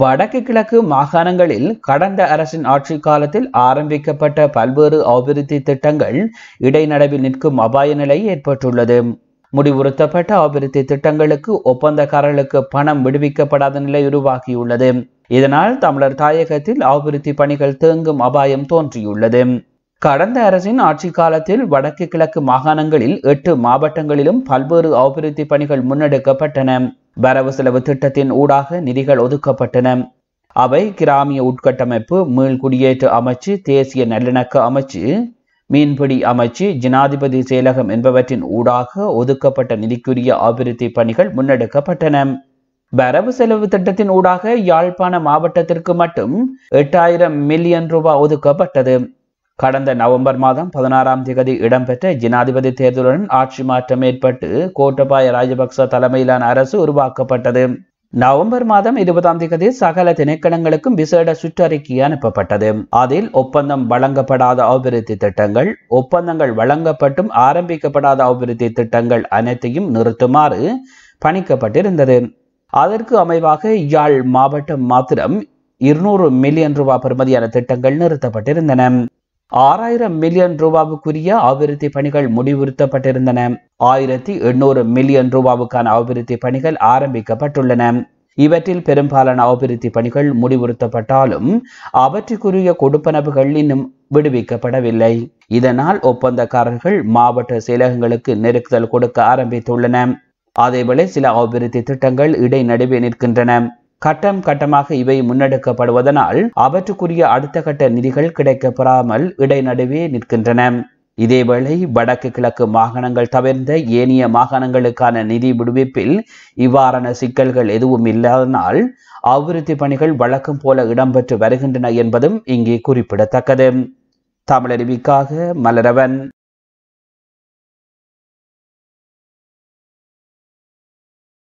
வடக்கு கிழக்கு மாகாணங்களில் கடந்த அரசின் ஆட்சி காலத்தில் ஆரம்பிக்கப்பட்ட பல்வேறு அபிவிருத்தி திட்டங்கள் இடைநடவில் நிற்கும் அபாய நிலை ஏற்பட்டுள்ளது முடிவுறுத்தப்பட்ட அபிவிருத்தி திட்டங்களுக்கு ஒப்பந்தக்காரர்களுக்கு பணம் விடுவிக்கப்படாத நிலை உருவாகியுள்ளது இதனால் தமிழர் தாயகத்தில் அபிவிருத்தி பணிகள் தேங்கும் அபாயம் தோன்றியுள்ளது கடந்த அரசின் ஆட்சி காலத்தில் வடக்கு கிழக்கு மாகாணங்களில் எட்டு மாவட்டங்களிலும் பல்வேறு அபிவிருத்தி பணிகள் முன்னெடுக்கப்பட்டன வரவு செலவு திட்டத்தின் ஊடாக நிதிகள் ஒதுக்கப்பட்டன அவை கிராமிய உட்கட்டமைப்பு மீள்குடியேற்ற அமைச்சு தேசிய நல்லிணக்க அமைச்சு மீன்பிடி அமைச்சு ஜனாதிபதி செயலகம் என்பவற்றின் ஊடாக ஒதுக்கப்பட்ட நிதிக்குரிய அபிவிருத்தி பணிகள் முன்னெடுக்கப்பட்டன வரவு செலவு திட்டத்தின் ஊடாக யாழ்ப்பாண மாவட்டத்திற்கு மட்டும் எட்டாயிரம் மில்லியன் ரூபாய் ஒதுக்கப்பட்டது கடந்த நவம்பர் மாதம் பதினாறாம் தேதி இடம்பெற்ற ஜனாதிபதி தேர்தலுடன் ஆட்சி மாற்றம் ஏற்பட்டு கோட்டபாய ராஜபக்ச தலைமையிலான அரசு உருவாக்கப்பட்டது நவம்பர் மாதம் இருபதாம் தேதி சகல திணைக்களங்களுக்கும் விசேட சுற்றறிக்கை அனுப்பப்பட்டது அதில் ஒப்பந்தம் வழங்கப்படாத அபிவிருத்தி திட்டங்கள் ஒப்பந்தங்கள் வழங்கப்பட்டும் ஆரம்பிக்கப்படாத அபிவிருத்தி திட்டங்கள் அனைத்தையும் நிறுத்துமாறு பணிக்கப்பட்டிருந்தது அதற்கு அமைவாக யாழ் மாவட்டம் மாத்திரம் இருநூறு மில்லியன் ரூபாய் பெறுமதியான திட்டங்கள் நிறுத்தப்பட்டிருந்தன ஆறாயிரம் மில்லியன் ரூபாவுக்குரிய அபிவிருத்தி பணிகள் முடிவுறுத்தப்பட்டிருந்தன ஆயிரத்தி எண்ணூறு மில்லியன் ரூபாவுக்கான அபிவிருத்தி பணிகள் ஆரம்பிக்கப்பட்டுள்ளன இவற்றில் பெரும்பாலான அபிவிருத்தி பணிகள் முடிவுறுத்தப்பட்டாலும் அவற்றுக்குரிய கொடுப்பனவுகள் இன்னும் விடுவிக்கப்படவில்லை இதனால் ஒப்பந்தக்காரர்கள் மாவட்ட செயலகங்களுக்கு நெருக்குதல் கொடுக்க ஆரம்பித்துள்ளன அதேவேளை சில அபிவிருத்தி திட்டங்கள் இடைநடுவே நிற்கின்றன கட்டம் கட்டமாக இவை முன்னெடுக்கப்படுவதனால் அவற்றுக்குரிய அடுத்த கட்ட நிதிகள் கிடைக்கப்பெறாமல் இடைநடுவே நிற்கின்றன இதேவேளை வடக்கு கிழக்கு மாகாணங்கள் தவிர்ந்த ஏனைய மாகாணங்களுக்கான நிதி விடுவிப்பில் இவ்வாறான சிக்கல்கள் எதுவும் இல்லாதனால் அபிவிருத்தி பணிகள் வழக்கம் போல இடம்பெற்று வருகின்றன என்பதும் இங்கே குறிப்பிடத்தக்கது தமிழறிவிக்காக மலரவன்